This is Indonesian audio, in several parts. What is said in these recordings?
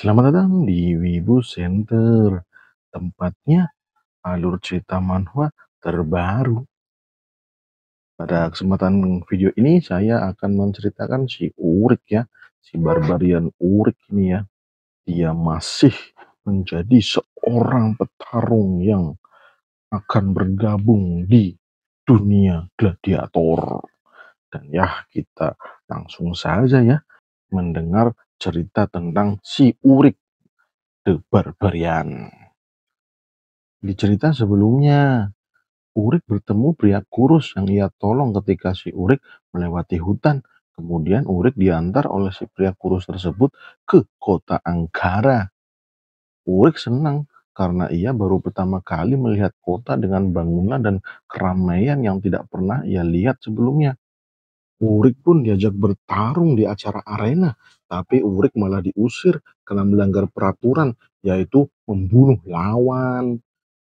Selamat datang di Wibu Center, tempatnya alur cerita manhwa terbaru. Pada kesempatan video ini saya akan menceritakan si Urik ya, si barbarian Urik ini ya. Dia masih menjadi seorang petarung yang akan bergabung di dunia gladiator. Dan ya kita langsung saja ya mendengar cerita tentang si Urik the Barbarian. Di cerita sebelumnya, Urik bertemu pria kurus yang ia tolong ketika si Urik melewati hutan. Kemudian Urik diantar oleh si pria kurus tersebut ke kota Angkara. Urik senang karena ia baru pertama kali melihat kota dengan bangunan dan keramaian yang tidak pernah ia lihat sebelumnya. Urik pun diajak bertarung di acara arena, tapi Urik malah diusir karena melanggar peraturan, yaitu membunuh lawan.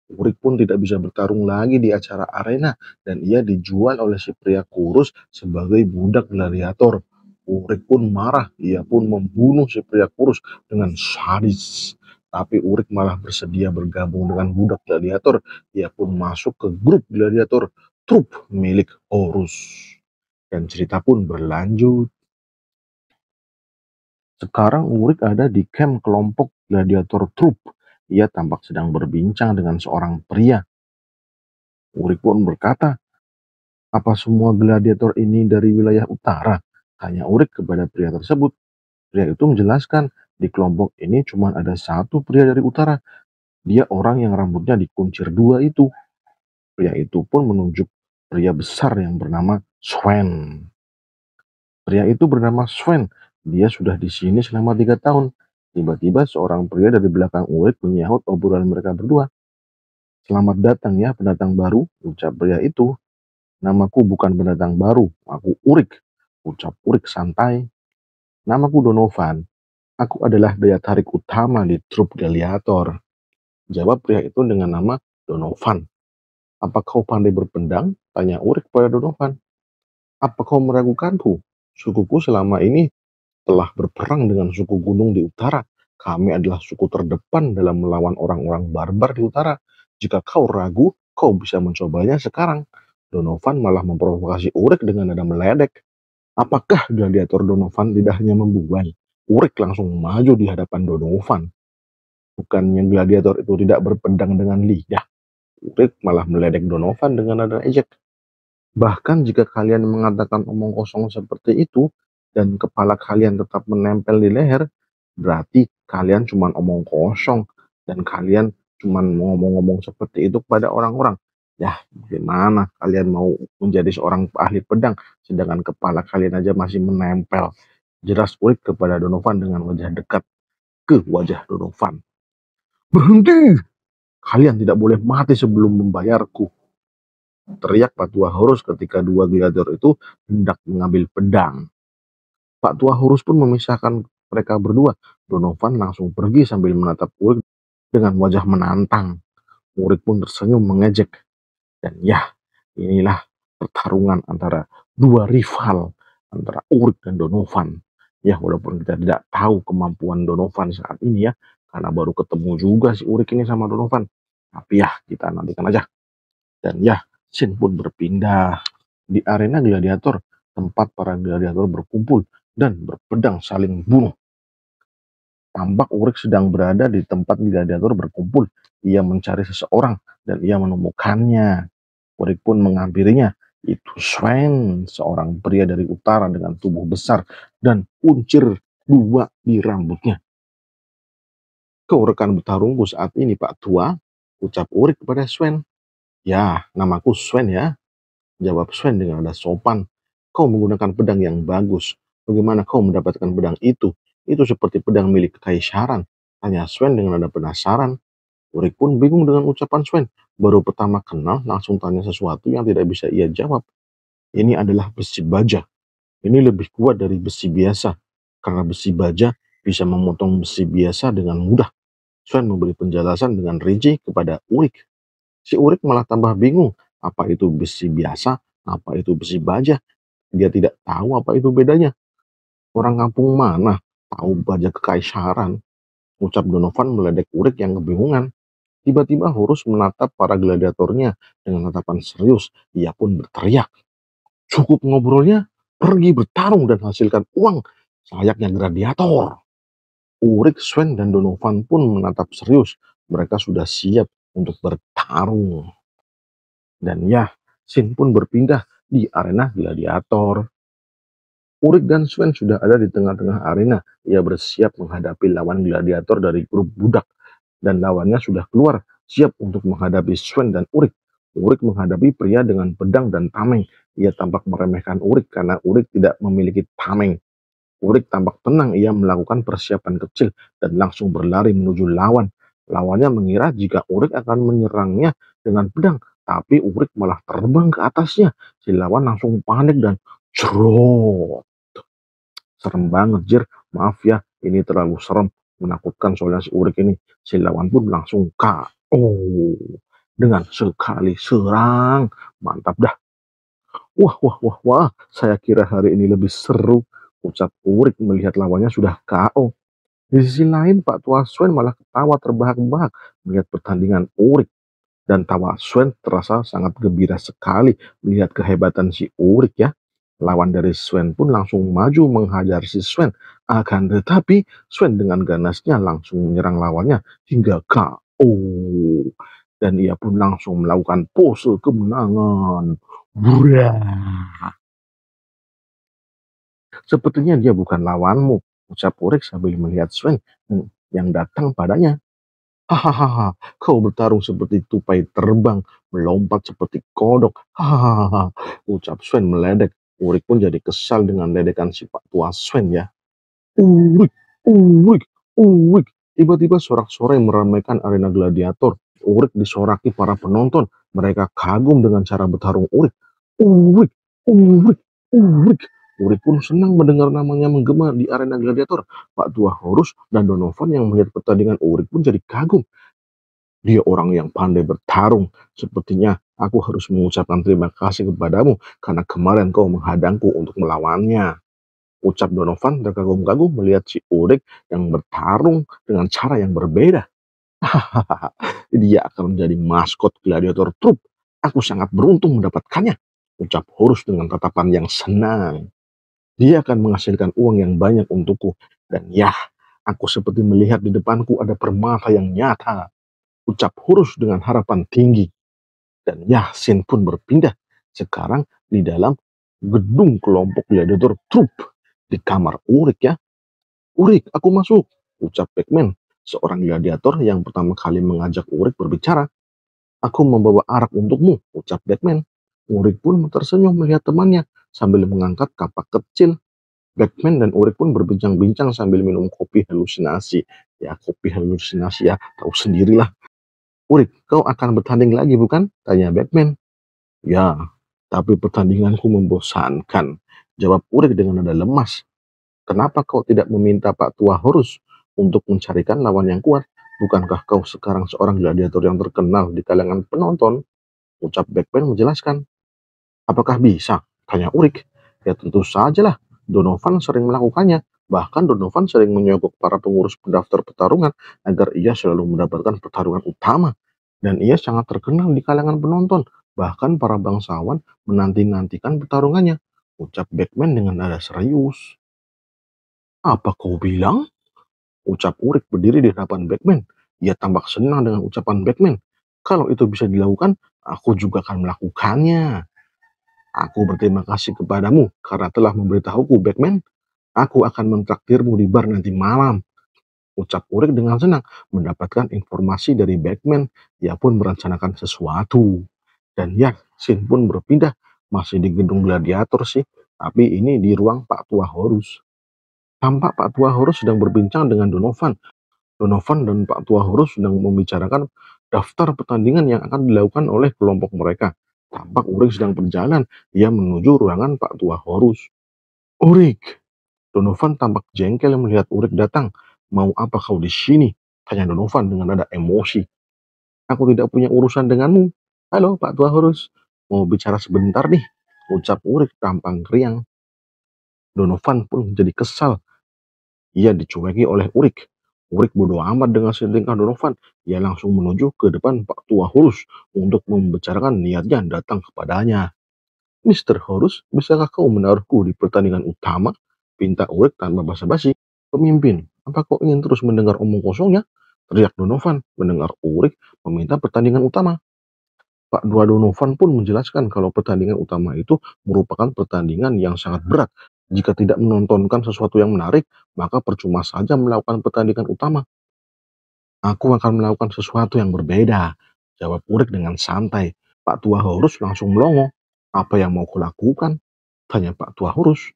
Urik pun tidak bisa bertarung lagi di acara arena dan ia dijual oleh si pria kurus sebagai budak gladiator. Urik pun marah, ia pun membunuh si pria kurus dengan sadis. Tapi Urik malah bersedia bergabung dengan budak gladiator. Ia pun masuk ke grup gladiator, trup milik Horus dan cerita pun berlanjut. Sekarang Urik ada di camp kelompok gladiator troop. Ia tampak sedang berbincang dengan seorang pria. Urik pun berkata, apa semua gladiator ini dari wilayah utara? Tanya Urik kepada pria tersebut. Pria itu menjelaskan, di kelompok ini cuma ada satu pria dari utara. Dia orang yang rambutnya dikuncir dua itu. Pria itu pun menunjuk pria besar yang bernama Sven, Pria itu bernama Sven. Dia sudah di sini selama tiga tahun. Tiba-tiba seorang pria dari belakang Ulrich menyahut obrolan mereka berdua. Selamat datang ya pendatang baru, ucap pria itu. Namaku bukan pendatang baru, aku Urik, ucap Urik santai. Namaku Donovan, aku adalah daya tarik utama di trup Galiator. Jawab pria itu dengan nama Donovan. Apa kau pandai berpendang? Tanya Urik pada Donovan. Apa kau meragukanku? Sukuku selama ini telah berperang dengan suku gunung di utara. Kami adalah suku terdepan dalam melawan orang-orang barbar di utara. Jika kau ragu, kau bisa mencobanya sekarang. Donovan malah memprovokasi Urik dengan nada meledek. Apakah gladiator Donovan tidak hanya membuai? Urik langsung maju di hadapan Donovan. Bukannya gladiator itu tidak berpedang dengan lidah. Urik malah meledek Donovan dengan nada ejek. Bahkan jika kalian mengatakan omong kosong seperti itu dan kepala kalian tetap menempel di leher, berarti kalian cuma omong kosong dan kalian cuma ngomong-ngomong seperti itu kepada orang-orang. Ya, gimana kalian mau menjadi seorang ahli pedang sedangkan kepala kalian aja masih menempel. Jelas kulit kepada Donovan dengan wajah dekat ke wajah Donovan. Berhenti! Kalian tidak boleh mati sebelum membayarku. Teriak Pak Tua Horus ketika dua gladiator itu hendak mengambil pedang. Pak Tua Horus pun memisahkan mereka berdua. Donovan langsung pergi sambil menatap Urik dengan wajah menantang. Urik pun tersenyum mengejek. Dan ya, inilah pertarungan antara dua rival antara Urik dan Donovan. Ya, walaupun kita tidak tahu kemampuan Donovan saat ini ya, karena baru ketemu juga si Urik ini sama Donovan. Tapi ya, kita nantikan aja. Dan ya, Sin pun berpindah. Di arena gladiator, tempat para gladiator berkumpul dan berpedang saling bunuh. Tampak Urik sedang berada di tempat gladiator berkumpul. Ia mencari seseorang dan ia menemukannya. Urik pun menghampirinya. Itu Sven, seorang pria dari utara dengan tubuh besar dan kuncir dua di rambutnya. Kau rekan bertarungku saat ini, Pak Tua, ucap Urik kepada Sven. Ya, namaku Sven ya. Jawab Sven dengan nada sopan. Kau menggunakan pedang yang bagus. Bagaimana kau mendapatkan pedang itu? Itu seperti pedang milik kekaisaran. Tanya Sven dengan nada penasaran. Urik pun bingung dengan ucapan Sven. Baru pertama kenal, langsung tanya sesuatu yang tidak bisa ia jawab. Ini adalah besi baja. Ini lebih kuat dari besi biasa. Karena besi baja bisa memotong besi biasa dengan mudah. Sven memberi penjelasan dengan rinci kepada Urik si Urip malah tambah bingung apa itu besi biasa, apa itu besi baja. Dia tidak tahu apa itu bedanya. Orang kampung mana tahu baja kekaisaran? Ucap Donovan meledek Urik yang kebingungan. Tiba-tiba Horus menatap para gladiatornya dengan tatapan serius. Ia pun berteriak. Cukup ngobrolnya, pergi bertarung dan hasilkan uang Selayaknya gladiator. Urik, Sven, dan Donovan pun menatap serius. Mereka sudah siap untuk bertarung. Dan ya, Shin pun berpindah di arena gladiator. Urik dan Sven sudah ada di tengah-tengah arena. Ia bersiap menghadapi lawan gladiator dari grup budak. Dan lawannya sudah keluar, siap untuk menghadapi Sven dan Urik. Urik menghadapi pria dengan pedang dan tameng. Ia tampak meremehkan Urik karena Urik tidak memiliki tameng. Urik tampak tenang, ia melakukan persiapan kecil dan langsung berlari menuju lawan. Lawannya mengira jika Urik akan menyerangnya dengan pedang, tapi Urik malah terbang ke atasnya. Si lawan langsung panik dan cerot. Serem banget, Jir. Maaf ya, ini terlalu serem. Menakutkan soalnya si Urik ini. Si lawan pun langsung KO. Dengan sekali serang. Mantap dah. Wah, wah, wah, wah. Saya kira hari ini lebih seru. Ucap Urik melihat lawannya sudah KO. Di sisi lain, Pak Tua Swen malah ketawa terbahak-bahak melihat pertandingan Urik. Dan Tawa Swen terasa sangat gembira sekali melihat kehebatan si Urik ya. Lawan dari Swen pun langsung maju menghajar si Swen. Akan tetapi, Swen dengan ganasnya langsung menyerang lawannya hingga KO. Dan ia pun langsung melakukan pose kemenangan. Wah. Sepertinya dia bukan lawanmu, Ucap Urik sambil melihat Sven yang datang padanya. Hahaha, kau bertarung seperti tupai terbang, melompat seperti kodok. Hahaha, ucap Sven meledek. Urik pun jadi kesal dengan ledekan si Pak Tua Sven ya. Urik, Urik, Urik. Tiba-tiba sorak-sorai meramaikan arena gladiator. Urik disoraki para penonton. Mereka kagum dengan cara bertarung Urik. Urik, Urik, Urik. Uri pun senang mendengar namanya menggema di arena gladiator. Pak Tua Horus dan Donovan yang melihat pertandingan Uri pun jadi kagum. Dia orang yang pandai bertarung. Sepertinya aku harus mengucapkan terima kasih kepadamu karena kemarin kau menghadangku untuk melawannya. Ucap Donovan terkagum-kagum melihat si Urik yang bertarung dengan cara yang berbeda. Dia akan menjadi maskot gladiator trup. Aku sangat beruntung mendapatkannya. Ucap Horus dengan tatapan yang senang. Dia akan menghasilkan uang yang banyak untukku. Dan yah, aku seperti melihat di depanku ada permata yang nyata. Ucap Hurus dengan harapan tinggi. Dan ya, Sin pun berpindah sekarang di dalam gedung kelompok gladiator trup di kamar Urik ya. Urik, aku masuk, ucap Batman, seorang gladiator yang pertama kali mengajak Urik berbicara. Aku membawa arak untukmu, ucap Batman. Urik pun tersenyum melihat temannya Sambil mengangkat kapak kecil, Batman dan Urik pun berbincang-bincang sambil minum kopi halusinasi. Ya, kopi halusinasi ya, tahu sendirilah. Urik, kau akan bertanding lagi bukan? Tanya Batman. Ya, tapi pertandinganku membosankan. Jawab Urik dengan nada lemas. Kenapa kau tidak meminta Pak Tua Horus untuk mencarikan lawan yang kuat? Bukankah kau sekarang seorang gladiator yang terkenal di kalangan penonton? Ucap Batman menjelaskan. Apakah bisa? tanya Urik? Ya tentu sajalah, Donovan sering melakukannya. Bahkan Donovan sering menyogok para pengurus pendaftar pertarungan agar ia selalu mendapatkan pertarungan utama. Dan ia sangat terkenal di kalangan penonton. Bahkan para bangsawan menanti-nantikan pertarungannya. Ucap Batman dengan nada serius. Apa kau bilang? Ucap Urik berdiri di hadapan Batman. Ia tampak senang dengan ucapan Batman. Kalau itu bisa dilakukan, aku juga akan melakukannya. Aku berterima kasih kepadamu karena telah memberitahuku, Batman. Aku akan mentraktirmu di bar nanti malam. Ucap Urik dengan senang mendapatkan informasi dari Batman. Ia pun merencanakan sesuatu. Dan ya, Sin pun berpindah. Masih di gedung gladiator sih, tapi ini di ruang Pak Tua Horus. Tampak Pak Tua Horus sedang berbincang dengan Donovan. Donovan dan Pak Tua Horus sedang membicarakan daftar pertandingan yang akan dilakukan oleh kelompok mereka. Tampak Urik sedang berjalan. Ia menuju ruangan Pak Tua Horus. Urik! Donovan tampak jengkel melihat Urik datang. Mau apa kau di sini? Tanya Donovan dengan nada emosi. Aku tidak punya urusan denganmu. Halo Pak Tua Horus, mau bicara sebentar nih. Ucap Urik tampang riang. Donovan pun menjadi kesal. Ia dicueki oleh Urik. Urik bodoh amat dengan setingkah Donovan. Ia langsung menuju ke depan Pak Tua Horus untuk membicarakan niatnya datang kepadanya. Mr. Horus, bisakah kau menaruhku di pertandingan utama? Pinta Urik tanpa basa-basi. Pemimpin, apa kau ingin terus mendengar omong kosongnya? Teriak Donovan mendengar Urik meminta pertandingan utama. Pak Dua Donovan pun menjelaskan kalau pertandingan utama itu merupakan pertandingan yang sangat berat jika tidak menontonkan sesuatu yang menarik, maka percuma saja melakukan pertandingan utama. Aku akan melakukan sesuatu yang berbeda, jawab Urik dengan santai. Pak Tua Horus langsung melongo. Apa yang mau kulakukan? Tanya Pak Tua Horus.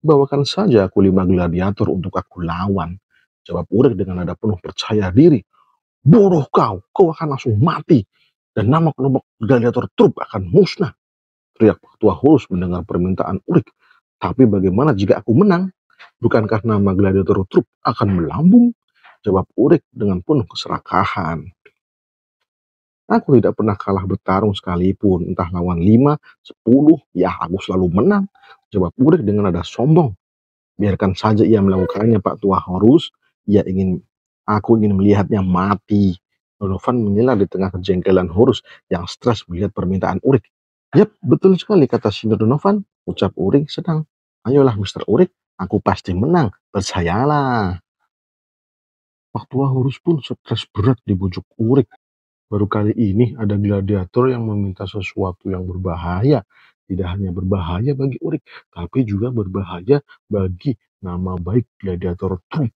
Bawakan saja aku lima gladiator untuk aku lawan, jawab Urik dengan nada penuh percaya diri. Buruh kau, kau akan langsung mati, dan nama kelompok gladiator trup akan musnah teriak Pak tua Horus mendengar permintaan Urik. Tapi bagaimana jika aku menang? Bukankah nama gladiator trup akan melambung? Jawab Urik dengan penuh keserakahan. Aku tidak pernah kalah bertarung sekalipun, entah lawan lima, sepuluh, ya aku selalu menang. Jawab Urik dengan nada sombong. Biarkan saja ia melakukannya Pak Tua Horus, ia ingin aku ingin melihatnya mati. Donovan menyela di tengah kejengkelan Horus yang stres melihat permintaan Urik. Yap, betul sekali kata Senior Donovan, ucap Urik sedang Ayolah Mister Urik, aku pasti menang, percayalah. Waktu Horus pun stres berat dibujuk Urik. Baru kali ini ada gladiator yang meminta sesuatu yang berbahaya. Tidak hanya berbahaya bagi Urik, tapi juga berbahaya bagi nama baik gladiator Trump.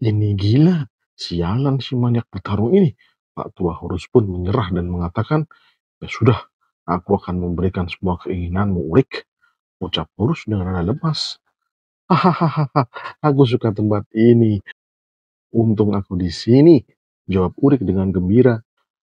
Ini gila, sialan si maniak bertarung ini. Pak Tua Horus pun menyerah dan mengatakan, ya sudah, aku akan memberikan semua keinginanmu Urik ucap Horus dengan nada lemas. "Hahaha, aku suka tempat ini. Untung aku di sini," jawab Urik dengan gembira.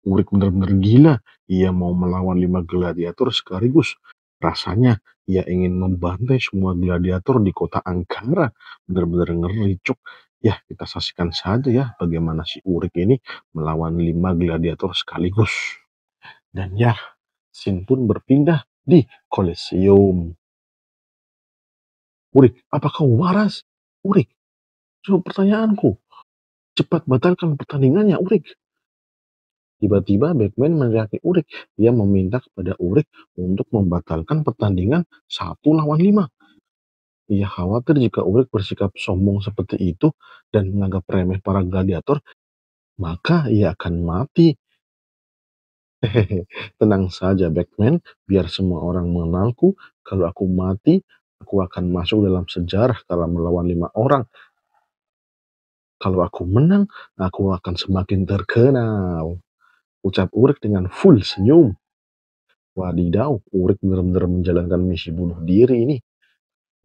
Urik benar-benar gila. Ia mau melawan lima gladiator sekaligus. Rasanya ia ingin membantai semua gladiator di kota Angkara. Benar-benar ngeri, Cuk. Ya, kita saksikan saja ya bagaimana si Urik ini melawan lima gladiator sekaligus. Dan ya, Sin pun berpindah di Colosseum. Murid, apa kau waras? Murid, coba pertanyaanku. Cepat batalkan pertandingannya, Urik. Tiba-tiba Batman meneriaki Urik. Dia meminta kepada Urik untuk membatalkan pertandingan satu lawan lima. Ia khawatir jika Urik bersikap sombong seperti itu dan menganggap remeh para gladiator, maka ia akan mati. Hehehe, tenang saja Batman, biar semua orang mengenalku. Kalau aku mati, Aku akan masuk dalam sejarah kalau melawan lima orang. Kalau aku menang, aku akan semakin terkenal. Ucap Urik dengan full senyum. Wadidaw, Urik benar-benar menjalankan misi bunuh diri ini.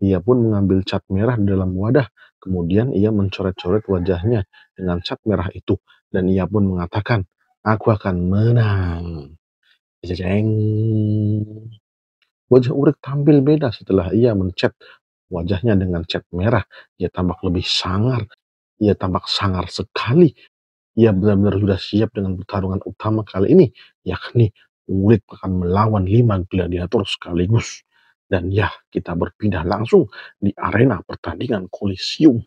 Ia pun mengambil cat merah dalam wadah, kemudian ia mencoret-coret wajahnya dengan cat merah itu, dan ia pun mengatakan, aku akan menang. Jeng. Wajah Urik tampil beda setelah ia mencet wajahnya dengan cat merah. Ia tampak lebih sangar. Ia tampak sangar sekali. Ia benar-benar sudah siap dengan pertarungan utama kali ini, yakni Urik akan melawan lima gladiator sekaligus. Dan ya, kita berpindah langsung di arena pertandingan kolisium.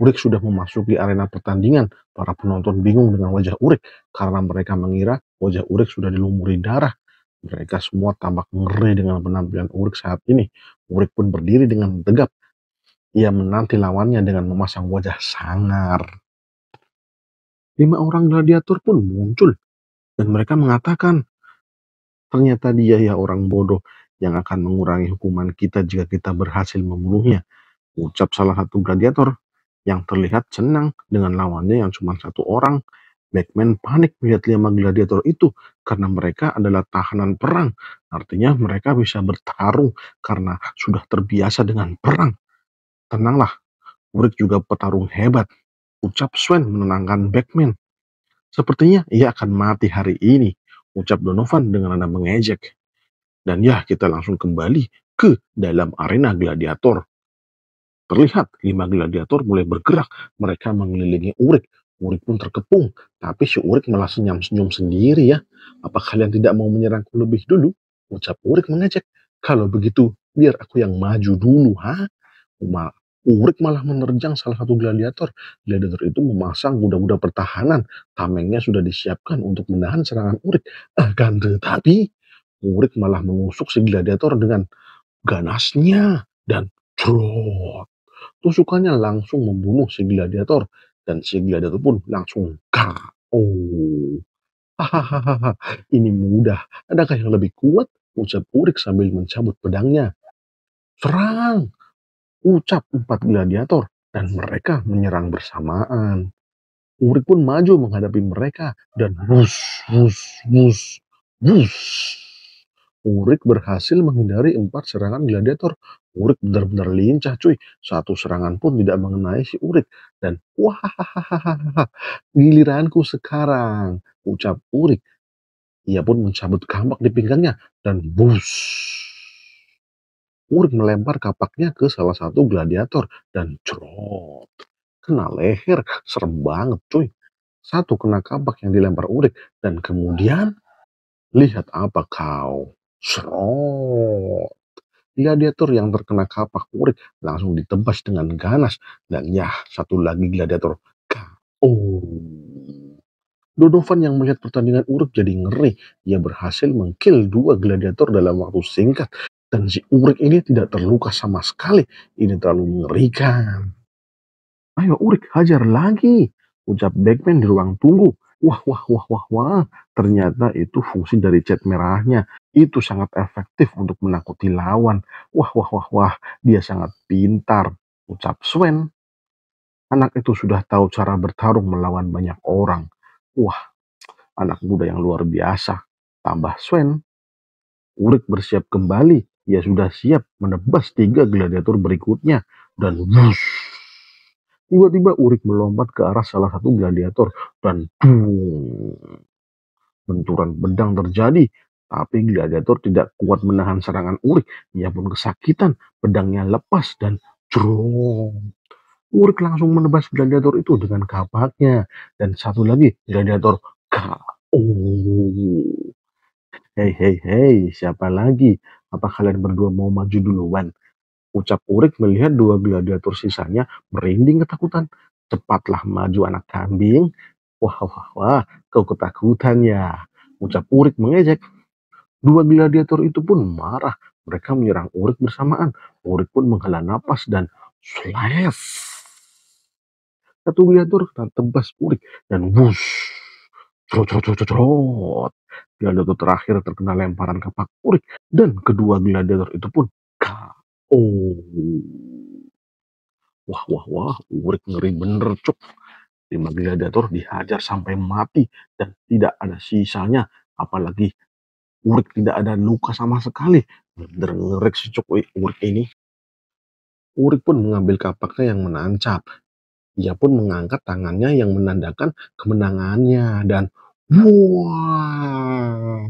Urik sudah memasuki arena pertandingan. Para penonton bingung dengan wajah Urik karena mereka mengira wajah Urik sudah dilumuri darah mereka semua tampak ngeri dengan penampilan Urik saat ini. Urik pun berdiri dengan tegap. Ia menanti lawannya dengan memasang wajah sangar. Lima orang gladiator pun muncul dan mereka mengatakan, ternyata dia ya orang bodoh yang akan mengurangi hukuman kita jika kita berhasil membunuhnya. Ucap salah satu gladiator yang terlihat senang dengan lawannya yang cuma satu orang Batman panik melihat lima gladiator itu karena mereka adalah tahanan perang. Artinya mereka bisa bertarung karena sudah terbiasa dengan perang. Tenanglah, Kubrick juga petarung hebat. Ucap Swen menenangkan Batman. Sepertinya ia akan mati hari ini, ucap Donovan dengan nada mengejek. Dan ya, kita langsung kembali ke dalam arena gladiator. Terlihat lima gladiator mulai bergerak. Mereka mengelilingi Urik Urik pun terkepung, tapi si Urik malah senyum-senyum sendiri ya. Apa kalian tidak mau menyerangku lebih dulu? Ucap Urik mengejek. Kalau begitu, biar aku yang maju dulu, ha? Umar Urik malah menerjang salah satu gladiator. Gladiator itu memasang kuda-kuda pertahanan. Tamengnya sudah disiapkan untuk menahan serangan Urik. Akan ah, tetapi, Urik malah mengusuk si gladiator dengan ganasnya dan trot. Tusukannya langsung membunuh si gladiator dan si Gliador pun langsung KO. Hahaha, ini mudah. Adakah yang lebih kuat? Ucap Urik sambil mencabut pedangnya. Serang! Ucap empat gladiator dan mereka menyerang bersamaan. Urik pun maju menghadapi mereka dan bus bus bus bus. Urik berhasil menghindari empat serangan gladiator. Urik benar-benar lincah cuy. Satu serangan pun tidak mengenai si Urik. Dan wah giliranku sekarang. Ucap Urik. Ia pun mencabut kampak di pinggangnya. Dan bus. Urik melempar kapaknya ke salah satu gladiator. Dan cerot. Kena leher. Serem banget cuy. Satu kena kampak yang dilempar Urik. Dan kemudian, lihat apa kau Serot. Gladiator iya, yang terkena kapak kurik langsung ditebas dengan ganas. Dan ya, satu lagi gladiator KO. Dodovan yang melihat pertandingan Urik jadi ngeri. Ia berhasil mengkill dua gladiator dalam waktu singkat. Dan si Urik ini tidak terluka sama sekali. Ini terlalu mengerikan. Ayo Urik, hajar lagi. Ucap Beckman di ruang tunggu wah wah wah wah wah ternyata itu fungsi dari cat merahnya itu sangat efektif untuk menakuti lawan wah wah wah wah dia sangat pintar ucap Swen. anak itu sudah tahu cara bertarung melawan banyak orang wah anak muda yang luar biasa tambah Swen. Urik bersiap kembali ia sudah siap menebas tiga gladiator berikutnya dan wush, Tiba-tiba Urik melompat ke arah salah satu gladiator dan boom. Benturan pedang terjadi, tapi gladiator tidak kuat menahan serangan Urik. Ia pun kesakitan, pedangnya lepas dan jerong. Urik langsung menebas gladiator itu dengan kapaknya. Dan satu lagi, gladiator KO. Hei, hei, hei, siapa lagi? Apa kalian berdua mau maju duluan? Ucap Urik melihat dua gladiator sisanya merinding ketakutan. Cepatlah maju anak kambing. Wah, wah, wah, kau ketakutan ya. Ucap Urik mengejek. Dua gladiator itu pun marah. Mereka menyerang Urik bersamaan. Urik pun menghela napas dan slash. Satu gladiator kena tebas Urik dan wush. Trot, trot, trot, trot. Gladiator terakhir terkena lemparan kapak Urik dan kedua gladiator itu pun Oh. Wah wah wah, urik ngeri bener Cuk. Lima Gladiator dihajar sampai mati dan tidak ada sisanya, apalagi urik tidak ada luka sama sekali. Bener ngerik si Cuk urik ini. Urik pun mengambil kapaknya yang menancap. Ia pun mengangkat tangannya yang menandakan kemenangannya dan Wah,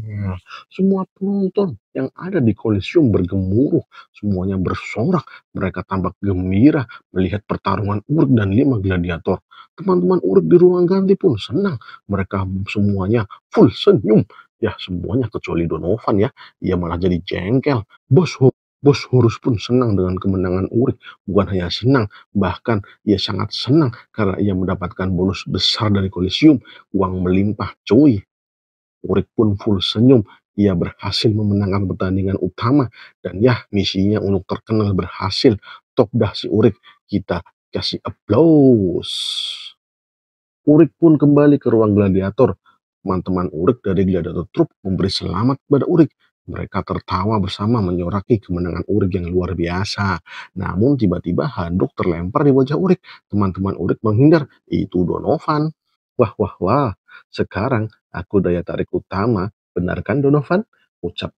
semua penonton yang ada di kolisium bergemuruh, semuanya bersorak, mereka tampak gembira melihat pertarungan Uruk dan lima gladiator. Teman-teman Uruk di ruang ganti pun senang, mereka semuanya full senyum. Ya, semuanya kecuali Donovan ya, ia malah jadi jengkel. Bos Bos Horus pun senang dengan kemenangan Urik. Bukan hanya senang, bahkan ia sangat senang karena ia mendapatkan bonus besar dari kolisium. Uang melimpah cuy. Urik pun full senyum. Ia berhasil memenangkan pertandingan utama. Dan ya, misinya untuk terkenal berhasil. Top dah si Urik. Kita kasih aplaus Urik pun kembali ke ruang gladiator. Teman-teman Urik dari gladiator trup memberi selamat kepada Urik mereka tertawa bersama menyoraki kemenangan Urik yang luar biasa. Namun tiba-tiba handuk terlempar di wajah Urik. Teman-teman Urik menghindar. Itu Donovan. Wah, wah, wah. Sekarang aku daya tarik utama. Benarkan Donovan? Ucap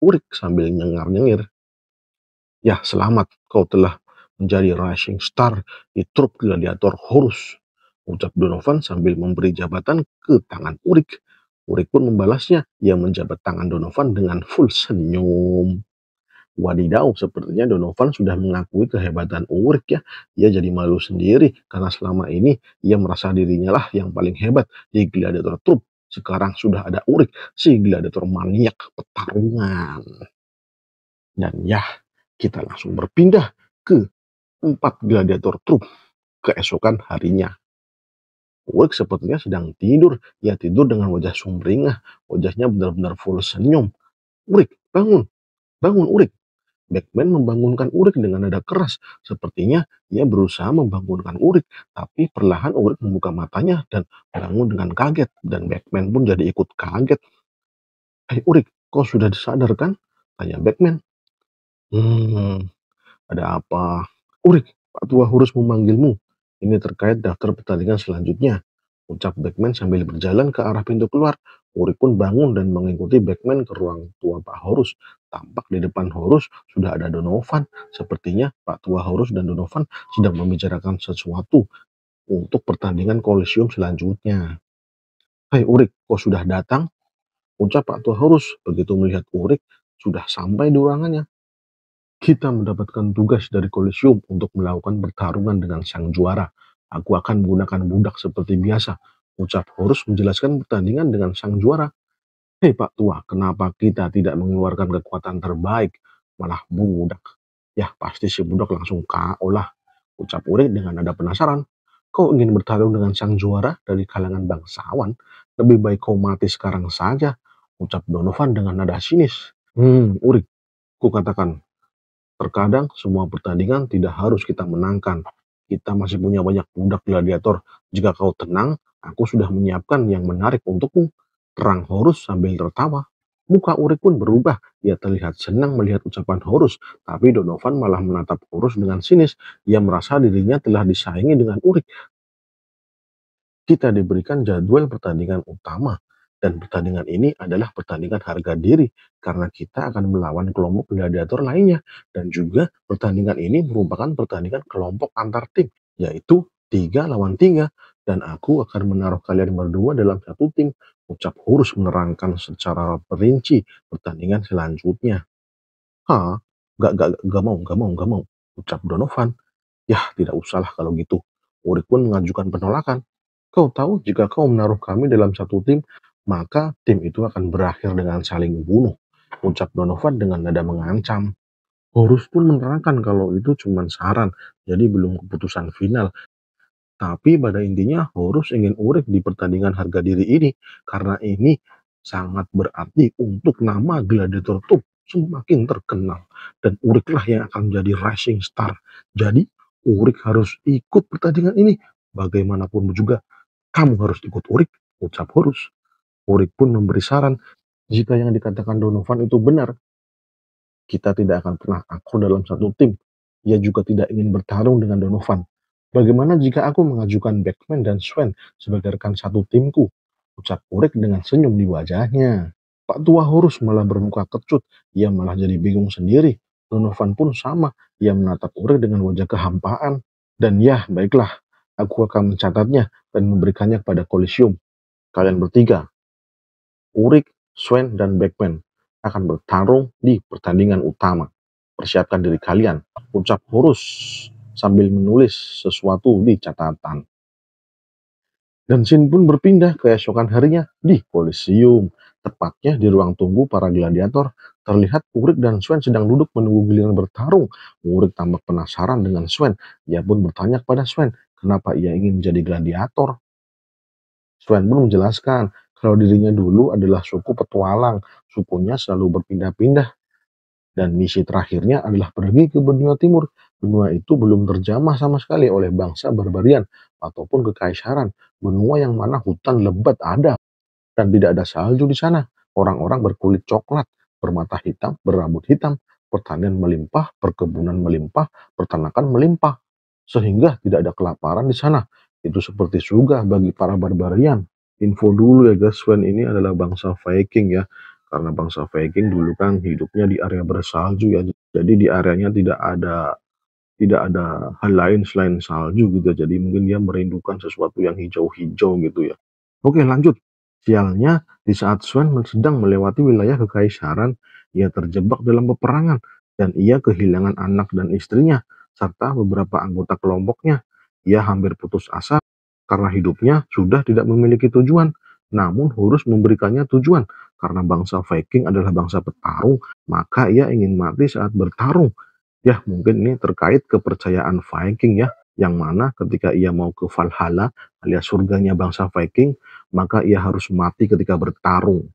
Urik sambil nyengar-nyengir. Ya, selamat. Kau telah menjadi rising star di truk gladiator Horus. Ucap Donovan sambil memberi jabatan ke tangan Urik. Urik pun membalasnya. Ia menjabat tangan Donovan dengan full senyum. Wadidaw, sepertinya Donovan sudah mengakui kehebatan Urik ya. Ia jadi malu sendiri karena selama ini ia merasa dirinya lah yang paling hebat di gladiator trup. Sekarang sudah ada Urik, si gladiator maniak petarungan. Dan ya, kita langsung berpindah ke empat gladiator trup keesokan harinya. Work sepertinya sedang tidur. Ia tidur dengan wajah sumringah. Wajahnya benar-benar full senyum. Urik, bangun. Bangun, Urik. Batman membangunkan Urik dengan nada keras. Sepertinya ia berusaha membangunkan Urik, tapi perlahan Urik membuka matanya dan bangun dengan kaget. Dan Batman pun jadi ikut kaget. Hei eh, Urik, kau sudah sadar kan? Tanya Batman. Hmm, ada apa? Urik, Pak Tua harus memanggilmu. Ini terkait daftar pertandingan selanjutnya, ucap Batman sambil berjalan ke arah pintu keluar. Uri pun bangun dan mengikuti Batman ke ruang tua Pak Horus. Tampak di depan Horus sudah ada Donovan. Sepertinya Pak Tua Horus dan Donovan sedang membicarakan sesuatu untuk pertandingan kolisium selanjutnya. Hai hey, Urik, kok sudah datang? Ucap Pak Tua Horus begitu melihat Urik sudah sampai di ruangannya. Kita mendapatkan tugas dari Kolosium untuk melakukan pertarungan dengan sang juara. Aku akan menggunakan budak seperti biasa. Ucap Horus menjelaskan pertandingan dengan sang juara. Hei Pak Tua, kenapa kita tidak mengeluarkan kekuatan terbaik, malah budak? Ya, pasti si budak langsung KO lah. Ucap Uri dengan nada penasaran. Kau ingin bertarung dengan sang juara dari kalangan bangsawan? Lebih baik kau mati sekarang saja. Ucap Donovan dengan nada sinis. Hmm, Uri, ku katakan, Terkadang semua pertandingan tidak harus kita menangkan. Kita masih punya banyak budak gladiator. Jika kau tenang, aku sudah menyiapkan yang menarik untukmu. Terang Horus sambil tertawa. Muka Uri pun berubah. Ia terlihat senang melihat ucapan Horus, tapi Donovan malah menatap Horus dengan sinis. Ia merasa dirinya telah disaingi dengan Urik. Kita diberikan jadwal pertandingan utama, dan pertandingan ini adalah pertandingan harga diri karena kita akan melawan kelompok gladiator lainnya dan juga pertandingan ini merupakan pertandingan kelompok antar tim yaitu tiga lawan tiga dan aku akan menaruh kalian berdua dalam satu tim. Ucap Horus menerangkan secara perinci pertandingan selanjutnya. ha Gak, gak, gak mau, gak mau, gak mau. Ucap Donovan. Yah, tidak usahlah kalau gitu. Urik pun mengajukan penolakan. Kau tahu jika kau menaruh kami dalam satu tim, maka tim itu akan berakhir dengan saling bunuh, ucap Donovan dengan nada mengancam. Horus pun menerangkan kalau itu cuma saran, jadi belum keputusan final. Tapi pada intinya Horus ingin urik di pertandingan harga diri ini karena ini sangat berarti untuk nama gladiator Tup semakin terkenal dan Uriklah yang akan menjadi rising star. Jadi Urik harus ikut pertandingan ini bagaimanapun juga kamu harus ikut Urik, ucap Horus. Urik pun memberi saran, jika yang dikatakan Donovan itu benar, kita tidak akan pernah akur dalam satu tim. Ia juga tidak ingin bertarung dengan Donovan. Bagaimana jika aku mengajukan Beckman dan Swen sebagai rekan satu timku? Ucap Urik dengan senyum di wajahnya. Pak Tua Horus malah bermuka kecut. Ia malah jadi bingung sendiri. Donovan pun sama. Ia menatap Urik dengan wajah kehampaan. Dan ya, baiklah, aku akan mencatatnya dan memberikannya kepada kolisium. Kalian bertiga Urik, Swen, dan Beckman akan bertarung di pertandingan utama. Persiapkan diri kalian, ucap Horus sambil menulis sesuatu di catatan. Dan Sin pun berpindah keesokan harinya di Kolosium. Tepatnya di ruang tunggu para gladiator, terlihat Urik dan Swen sedang duduk menunggu giliran bertarung. Urik tampak penasaran dengan Swen. Ia pun bertanya kepada Swen, kenapa ia ingin menjadi gladiator. Swen pun menjelaskan kalau dirinya dulu adalah suku petualang, sukunya selalu berpindah-pindah. Dan misi terakhirnya adalah pergi ke benua timur. Benua itu belum terjamah sama sekali oleh bangsa barbarian ataupun kekaisaran. Benua yang mana hutan lebat ada dan tidak ada salju di sana. Orang-orang berkulit coklat, bermata hitam, berambut hitam, pertanian melimpah, perkebunan melimpah, pertanakan melimpah. Sehingga tidak ada kelaparan di sana. Itu seperti suga bagi para barbarian info dulu ya guys, Sven ini adalah bangsa Viking ya. Karena bangsa Viking dulu kan hidupnya di area bersalju ya. Jadi di areanya tidak ada tidak ada hal lain selain salju gitu. Jadi mungkin dia merindukan sesuatu yang hijau-hijau gitu ya. Oke, lanjut. Sialnya, di saat Swan sedang melewati wilayah kekaisaran, ia terjebak dalam peperangan dan ia kehilangan anak dan istrinya serta beberapa anggota kelompoknya. Ia hampir putus asa karena hidupnya sudah tidak memiliki tujuan, namun Horus memberikannya tujuan. Karena bangsa Viking adalah bangsa petarung, maka ia ingin mati saat bertarung. Ya, mungkin ini terkait kepercayaan Viking ya, yang mana ketika ia mau ke Valhalla alias surganya bangsa Viking, maka ia harus mati ketika bertarung.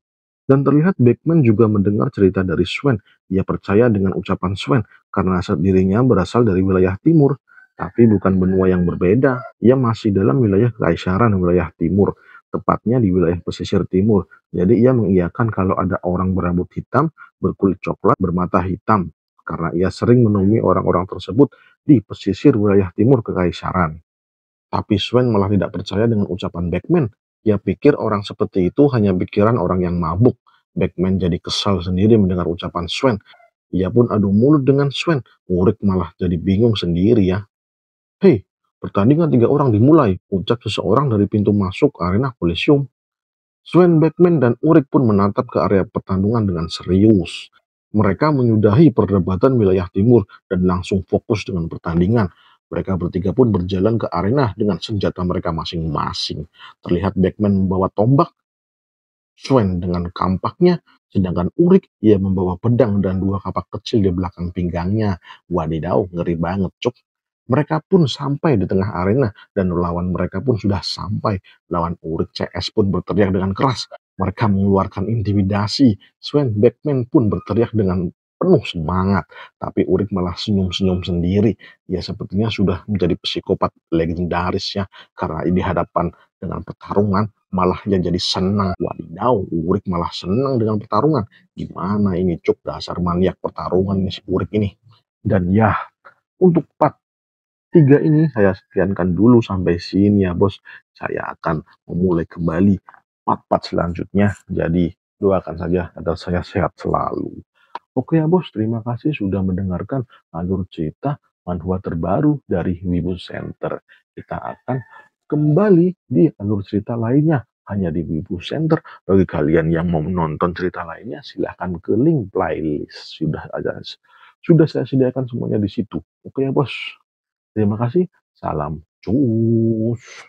Dan terlihat Beckman juga mendengar cerita dari Sven. Ia percaya dengan ucapan Sven karena aset dirinya berasal dari wilayah timur tapi bukan benua yang berbeda. Ia masih dalam wilayah kekaisaran wilayah timur, tepatnya di wilayah pesisir timur. Jadi ia mengiyakan kalau ada orang berambut hitam, berkulit coklat, bermata hitam, karena ia sering menemui orang-orang tersebut di pesisir wilayah timur kekaisaran. Tapi Sven malah tidak percaya dengan ucapan Beckman. Ia pikir orang seperti itu hanya pikiran orang yang mabuk. Beckman jadi kesal sendiri mendengar ucapan Sven. Ia pun adu mulut dengan Sven. Murik malah jadi bingung sendiri ya. Hei, pertandingan tiga orang dimulai, ucap seseorang dari pintu masuk arena kolesium. Sven Batman dan Urik pun menatap ke area pertandingan dengan serius. Mereka menyudahi perdebatan wilayah timur dan langsung fokus dengan pertandingan. Mereka bertiga pun berjalan ke arena dengan senjata mereka masing-masing. Terlihat Batman membawa tombak, Sven dengan kampaknya, sedangkan Urik ia membawa pedang dan dua kapak kecil di belakang pinggangnya. Wadidaw, ngeri banget, cok mereka pun sampai di tengah arena dan lawan mereka pun sudah sampai. Lawan Urik CS pun berteriak dengan keras. Mereka mengeluarkan intimidasi. Sven Beckman pun berteriak dengan penuh semangat. Tapi Urik malah senyum-senyum sendiri. Ia sepertinya sudah menjadi psikopat legendaris ya. Karena di hadapan dengan pertarungan malah yang jadi senang. Wadidaw, Urik malah senang dengan pertarungan. Gimana ini cuk dasar maniak pertarungan nih si Urik ini. Dan ya, untuk part tiga ini saya sekiankan dulu sampai sini ya bos. Saya akan memulai kembali part-part selanjutnya. Jadi doakan saja agar saya sehat selalu. Oke ya bos, terima kasih sudah mendengarkan alur cerita manhua terbaru dari Wibu Center. Kita akan kembali di alur cerita lainnya hanya di Wibu Center. Bagi kalian yang mau menonton cerita lainnya silahkan ke link playlist. Sudah ada sudah saya sediakan semuanya di situ. Oke ya bos. Terima kasih. Salam cus.